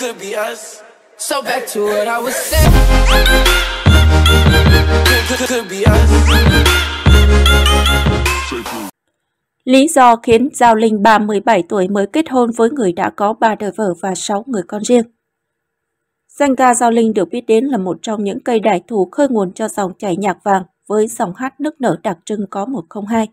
could be us. So back to what I was saying. Could, could be us. Lý do khiến Giao Linh 37 tuổi mới kết hôn với người đã có 3 đời vợ và 6 người con riêng. Danh ca Giao Linh được biết đến là một trong những cây đại thù khơi nguồn cho dòng chảy nhạc vàng với dòng hát nức nở đặc trưng có 102.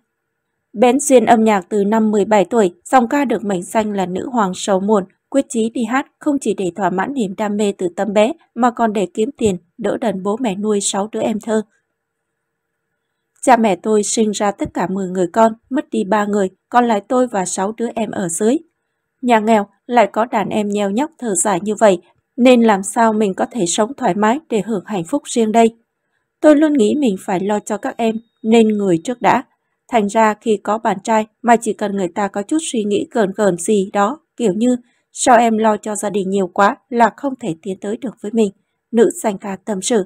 Bén duyên âm nhạc từ năm 17 tuổi, dòng ca được mệnh danh là nữ hoàng sầu muộn Quyết chí đi hát không chỉ để thỏa mãn niềm đam mê từ tâm bé mà còn để kiếm tiền, đỡ đần bố mẹ nuôi 6 đứa em thơ. Cha mẹ tôi sinh ra tất cả 10 người con, mất đi 3 người, còn lại tôi và 6 đứa em ở dưới. Nhà nghèo lại có đàn em nheo nhóc thở dài như vậy, nên làm sao mình có thể sống thoải mái để hưởng hạnh phúc riêng đây? Tôi luôn nghĩ mình phải lo cho các em, nên người trước đã. Thành ra khi có bạn trai mà chỉ cần người ta có chút suy nghĩ gần cờn gì đó, kiểu như Sao em lo cho gia đình nhiều quá là không thể tiến tới được với mình, nữ danh ca tâm sự.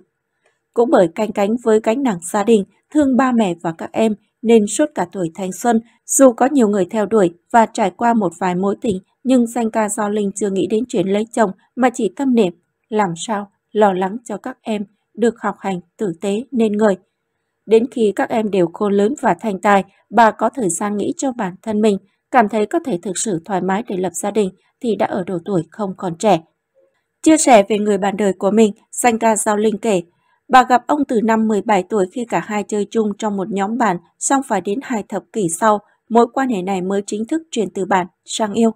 Cũng bởi canh cánh với gánh nặng gia đình, thương ba mẹ và các em nên suốt cả tuổi thanh xuân, dù có nhiều người theo đuổi và trải qua một vài mối tình, nhưng danh ca do Linh chưa nghĩ đến chuyện lấy chồng mà chỉ tâm niệm, làm sao lo lắng cho các em được học hành tử tế nên người. Đến khi các em đều khôn lớn và thành tài, bà có thời gian nghĩ cho bản thân mình, cảm thấy có thể thực sự thoải mái để lập gia đình thì đã ở độ tuổi không còn trẻ. Chia sẻ về người bạn đời của mình, Sangha Giao Linh kể, bà gặp ông từ năm 17 tuổi khi cả hai chơi chung trong một nhóm bạn, song phải đến hai thập kỷ sau, mối quan hệ này mới chính thức chuyển từ bạn sang yêu.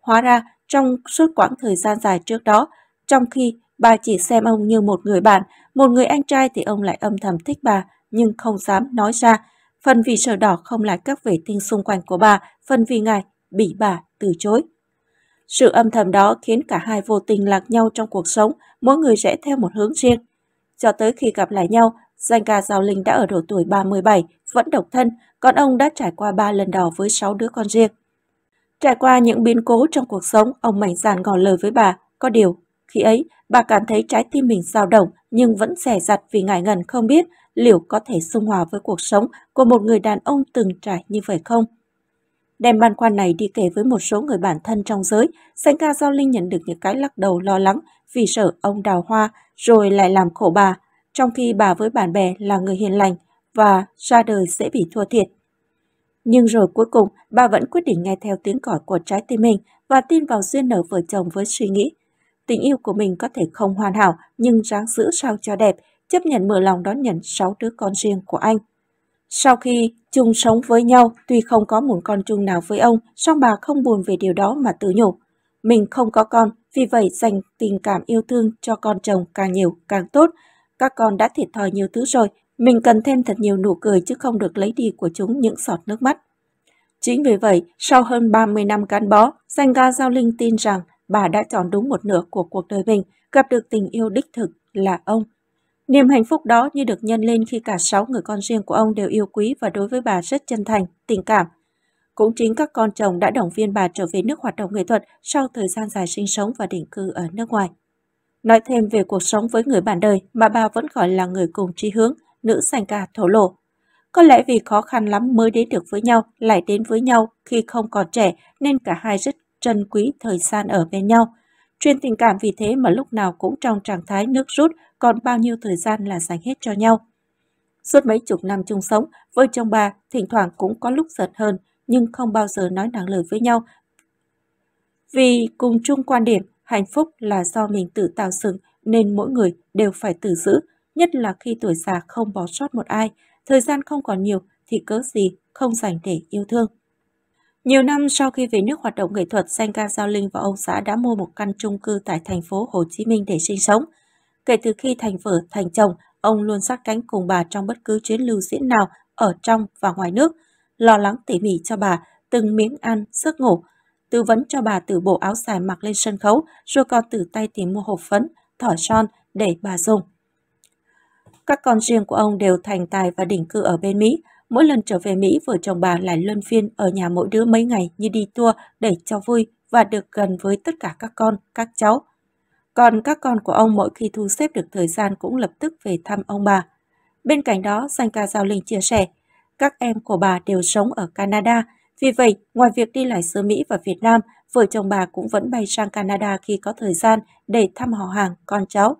Hóa ra, trong suốt quãng thời gian dài trước đó, trong khi bà chỉ xem ông như một người bạn, một người anh trai thì ông lại âm thầm thích bà, nhưng không dám nói ra, phần vì sợ đỏ không lại các vệ tinh xung quanh của bà, phần vì ngài bị bà từ chối. Sự âm thầm đó khiến cả hai vô tình lạc nhau trong cuộc sống, mỗi người rẽ theo một hướng riêng. Cho tới khi gặp lại nhau, danh ca Giao Linh đã ở độ tuổi 37, vẫn độc thân, còn ông đã trải qua ba lần đò với sáu đứa con riêng. Trải qua những biến cố trong cuộc sống, ông mạnh dạn ngỏ lời với bà, có điều. Khi ấy, bà cảm thấy trái tim mình dao động nhưng vẫn rẻ rặt vì ngại ngần không biết liệu có thể xung hòa với cuộc sống của một người đàn ông từng trải như vậy không. Đem băn khoăn này đi kể với một số người bản thân trong giới, danh ca Giao Linh nhận được những cái lắc đầu lo lắng vì sợ ông đào hoa rồi lại làm khổ bà, trong khi bà với bạn bè là người hiền lành và ra đời sẽ bị thua thiệt. Nhưng rồi cuối cùng, bà vẫn quyết định nghe theo tiếng gọi của trái tim mình và tin vào duyên nở vợ chồng với suy nghĩ. Tình yêu của mình có thể không hoàn hảo nhưng ráng giữ sao cho đẹp, chấp nhận mở lòng đón nhận sáu đứa con riêng của anh. Sau khi chung sống với nhau, tuy không có một con chung nào với ông, song bà không buồn về điều đó mà tự nhủ. Mình không có con, vì vậy dành tình cảm yêu thương cho con chồng càng nhiều càng tốt. Các con đã thiệt thòi nhiều thứ rồi, mình cần thêm thật nhiều nụ cười chứ không được lấy đi của chúng những giọt nước mắt. Chính vì vậy, sau hơn 30 năm gắn bó, Ga Giao Linh tin rằng bà đã chọn đúng một nửa của cuộc đời mình, gặp được tình yêu đích thực là ông Niềm hạnh phúc đó như được nhân lên khi cả sáu người con riêng của ông đều yêu quý và đối với bà rất chân thành, tình cảm. Cũng chính các con chồng đã động viên bà trở về nước hoạt động nghệ thuật sau thời gian dài sinh sống và định cư ở nước ngoài. Nói thêm về cuộc sống với người bạn đời mà bà vẫn gọi là người cùng chí hướng, nữ sành ca thổ lộ. Có lẽ vì khó khăn lắm mới đến được với nhau, lại đến với nhau khi không còn trẻ nên cả hai rất trân quý thời gian ở bên nhau. Chuyện tình cảm vì thế mà lúc nào cũng trong trạng thái nước rút, còn bao nhiêu thời gian là dành hết cho nhau. Suốt mấy chục năm chung sống, vợ chồng bà thỉnh thoảng cũng có lúc giận hơn, nhưng không bao giờ nói nặng lời với nhau. Vì cùng chung quan điểm, hạnh phúc là do mình tự tạo dựng nên mỗi người đều phải tự giữ, nhất là khi tuổi già không bỏ sót một ai, thời gian không còn nhiều thì cớ gì không dành để yêu thương. Nhiều năm sau khi về nước hoạt động nghệ thuật, danh ca Giao Linh và ông xã đã mua một căn chung cư tại thành phố Hồ Chí Minh để sinh sống. Kể từ khi thành vợ thành chồng, ông luôn sát cánh cùng bà trong bất cứ chuyến lưu diễn nào ở trong và ngoài nước, lo lắng tỉ mỉ cho bà từng miếng ăn, giấc ngủ, tư vấn cho bà từ bộ áo dài mặc lên sân khấu, rồi còn từ tay tìm mua hộp phấn, thỏi son để bà dùng. Các con riêng của ông đều thành tài và đỉnh cư ở bên Mỹ, Mỗi lần trở về Mỹ, vợ chồng bà lại luân phiên ở nhà mỗi đứa mấy ngày như đi tour để cho vui và được gần với tất cả các con, các cháu. Còn các con của ông mỗi khi thu xếp được thời gian cũng lập tức về thăm ông bà. Bên cạnh đó, danh ca Giao Linh chia sẻ, các em của bà đều sống ở Canada, vì vậy, ngoài việc đi lại xứ Mỹ và Việt Nam, vợ chồng bà cũng vẫn bay sang Canada khi có thời gian để thăm họ hàng, con cháu.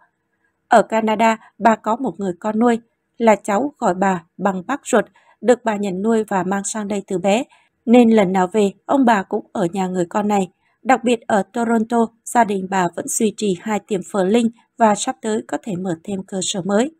Ở Canada, bà có một người con nuôi, là cháu gọi bà bằng bác ruột, được bà nhận nuôi và mang sang đây từ bé, nên lần nào về, ông bà cũng ở nhà người con này. Đặc biệt ở Toronto, gia đình bà vẫn duy trì hai tiệm phở linh và sắp tới có thể mở thêm cơ sở mới.